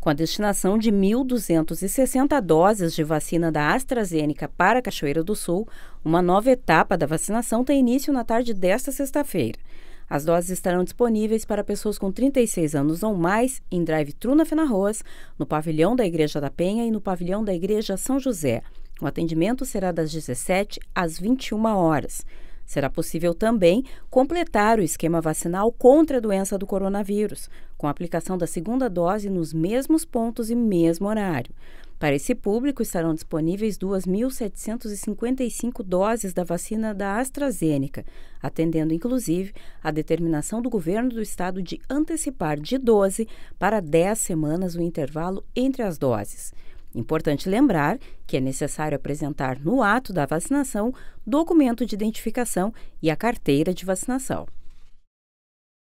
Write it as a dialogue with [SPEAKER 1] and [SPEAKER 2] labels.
[SPEAKER 1] com a destinação de 1.260 doses de vacina da AstraZeneca para Cachoeira do Sul, uma nova etapa da vacinação tem início na tarde desta sexta-feira. As doses estarão disponíveis para pessoas com 36 anos ou mais em drive-thru na Fenarroas, no pavilhão da Igreja da Penha e no pavilhão da Igreja São José. O atendimento será das 17 às 21 horas. Será possível também completar o esquema vacinal contra a doença do coronavírus, com a aplicação da segunda dose nos mesmos pontos e mesmo horário. Para esse público, estarão disponíveis 2.755 doses da vacina da AstraZeneca, atendendo inclusive à determinação do governo do estado de antecipar de 12 para 10 semanas o intervalo entre as doses. Importante lembrar que é necessário apresentar no ato da vacinação documento de identificação e a carteira de vacinação.